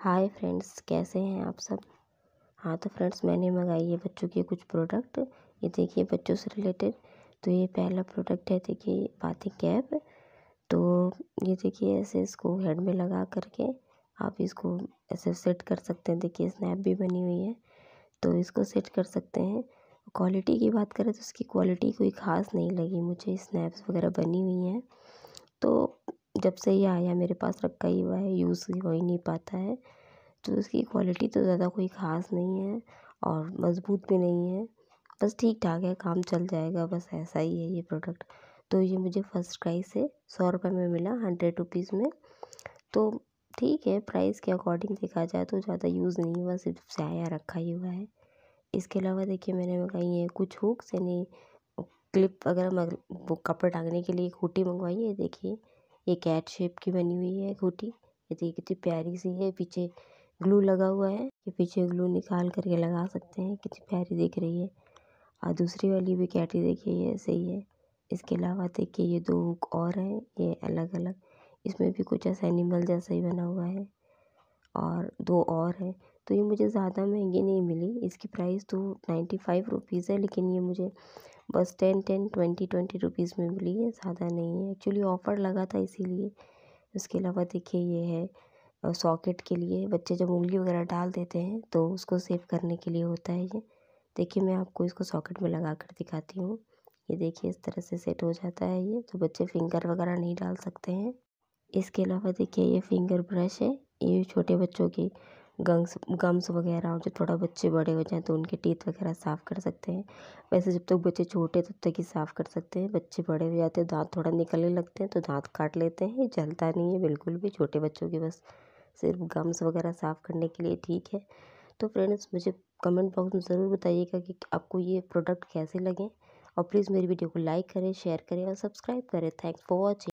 hi friends कैसे हैं आप सब हाँ तो फ्रेंड्स मैंने मंगाई है बच्चों के कुछ प्रोडक्ट ये देखिए बच्चों से रिलेटेड तो ये पहला प्रोडक्ट है देखिए बाती कैप तो ये देखिए ऐसे इसको हेड में लगा करके आप इसको ऐसे सेट कर सकते हैं देखिए स्नैप भी बनी हुई है तो इसको सेट कर सकते हैं क्वालिटी की बात करें तो इसकी क्वालिटी कोई ख़ास नहीं लगी मुझे स्नैप्स वगैरह बनी हुई हैं तो जब से ये आया मेरे पास रखा ही हुआ है यूज़ हो ही नहीं पाता है तो इसकी क्वालिटी तो ज़्यादा कोई ख़ास नहीं है और मज़बूत भी नहीं है बस ठीक ठाक है काम चल जाएगा बस ऐसा ही है ये प्रोडक्ट तो ये मुझे फ़र्स्ट क्राई से सौ रुपये में मिला हंड्रेड रुपीज़ में तो ठीक है प्राइस के अकॉर्डिंग देखा जाए तो ज़्यादा यूज़ नहीं हुआ सिर्फ से आया रखा ही हुआ है इसके अलावा देखिए मैंने मंगाई है कुछ हुक्स यानी क्लिप वगैरह वो कपड़े टांगने के लिए एक हुटी मंगवाई है देखिए ये कैट शेप की बनी हुई है गोटी ये देखिए कितनी प्यारी सी है पीछे ग्लू लगा हुआ है ये पीछे ग्लू निकाल करके लगा सकते हैं कितनी प्यारी दिख रही है और दूसरी वाली भी कैट ही देखिए ये सही है इसके अलावा देखिए ये दो हुक और हैं ये अलग अलग इसमें भी कुछ ऐसा एनिमल जैसा ही बना हुआ है और दो और हैं तो ये मुझे ज़्यादा महंगी नहीं मिली इसकी प्राइस तो नाइन्टी फाइव रुपीज़ है लेकिन ये मुझे बस ten ten twenty twenty rupees में मिली है ज़्यादा नहीं है एक्चुअली ऑफ़र लगा था इसीलिए उसके अलावा देखिए ये है सॉकेट के लिए बच्चे जब उंगली वगैरह डाल देते हैं तो उसको सेव करने के लिए होता है ये देखिए मैं आपको इसको सॉकेट में लगा कर दिखाती हूँ ये देखिए इस तरह से सेट हो जाता है ये तो बच्चे फिंगर वगैरह नहीं डाल सकते हैं इसके अलावा देखिए ये फिंगर ब्रश है ये छोटे बच्चों की गंग्स गम्स वगैरह जो थोड़ा बच्चे बड़े हो जाएँ तो उनके टीथ वगैरह साफ़ कर सकते हैं वैसे जब तक बच्चे छोटे तब तक ही साफ़ कर सकते हैं बच्चे बड़े हो जाते हैं तो दाँत थोड़ा निकलने लगते हैं तो दाँत काट लेते हैं जलता नहीं है बिल्कुल भी छोटे बच्चों के बस सिर्फ गम्स वगैरह साफ़ करने के लिए ठीक है तो फ्रेंड्स मुझे कमेंट बॉक्स में ज़रूर बताइएगा कि आपको ये प्रोडक्ट कैसे लगे और प्लीज़ मेरी वीडियो को लाइक करें शेयर करें और सब्सक्राइब करें थैंक फॉर वॉचिंग